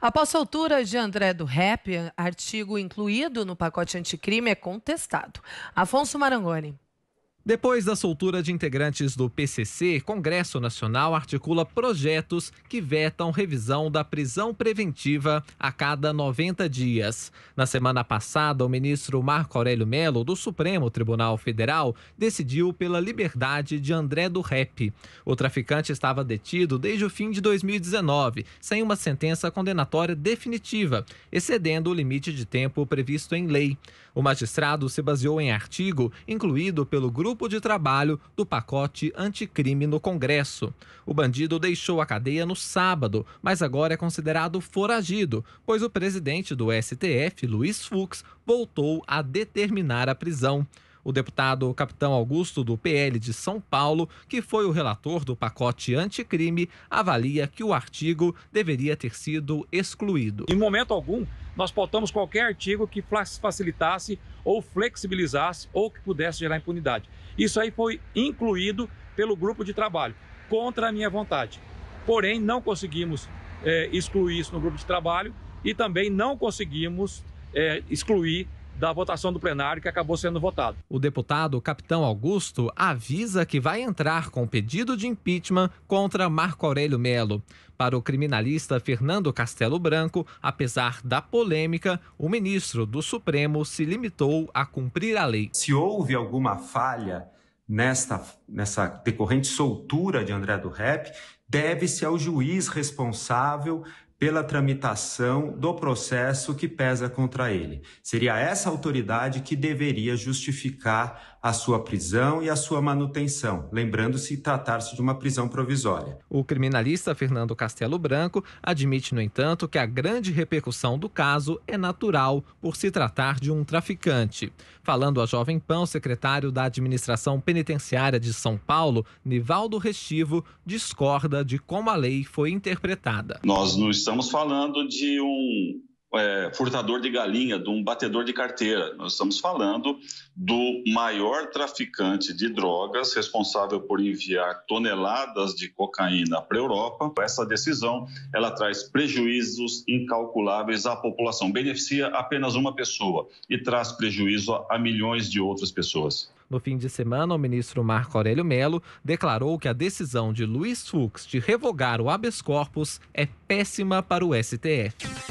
Após a altura de André do Rap, artigo incluído no pacote anticrime é contestado. Afonso Marangoni. Depois da soltura de integrantes do PCC, Congresso Nacional articula projetos que vetam revisão da prisão preventiva a cada 90 dias. Na semana passada, o ministro Marco Aurélio Melo, do Supremo Tribunal Federal, decidiu pela liberdade de André do Rep. O traficante estava detido desde o fim de 2019, sem uma sentença condenatória definitiva, excedendo o limite de tempo previsto em lei. O magistrado se baseou em artigo incluído pelo grupo grupo de trabalho do pacote anticrime no Congresso. O bandido deixou a cadeia no sábado, mas agora é considerado foragido, pois o presidente do STF, Luiz Fux, voltou a determinar a prisão. O deputado Capitão Augusto, do PL de São Paulo, que foi o relator do pacote anticrime, avalia que o artigo deveria ter sido excluído. Em momento algum, nós pautamos qualquer artigo que facilitasse ou flexibilizasse ou que pudesse gerar impunidade. Isso aí foi incluído pelo grupo de trabalho, contra a minha vontade. Porém, não conseguimos é, excluir isso no grupo de trabalho e também não conseguimos é, excluir da votação do plenário que acabou sendo votado. O deputado Capitão Augusto avisa que vai entrar com pedido de impeachment contra Marco Aurélio Melo. Para o criminalista Fernando Castelo Branco, apesar da polêmica, o ministro do Supremo se limitou a cumprir a lei. Se houve alguma falha nesta, nessa decorrente soltura de André do Rep, deve-se ao juiz responsável pela tramitação do processo que pesa contra ele. Seria essa autoridade que deveria justificar a sua prisão e a sua manutenção, lembrando-se tratar-se de uma prisão provisória. O criminalista Fernando Castelo Branco admite, no entanto, que a grande repercussão do caso é natural por se tratar de um traficante. Falando a Jovem Pan, o secretário da Administração Penitenciária de São Paulo, Nivaldo Restivo, discorda de como a lei foi interpretada. Nós nos estamos falando de um é, furtador de galinha, de um batedor de carteira. Nós estamos falando do maior traficante de drogas responsável por enviar toneladas de cocaína para a Europa. Essa decisão ela traz prejuízos incalculáveis à população, beneficia apenas uma pessoa e traz prejuízo a milhões de outras pessoas. No fim de semana, o ministro Marco Aurélio Melo declarou que a decisão de Luiz Fux de revogar o habeas corpus é péssima para o STF.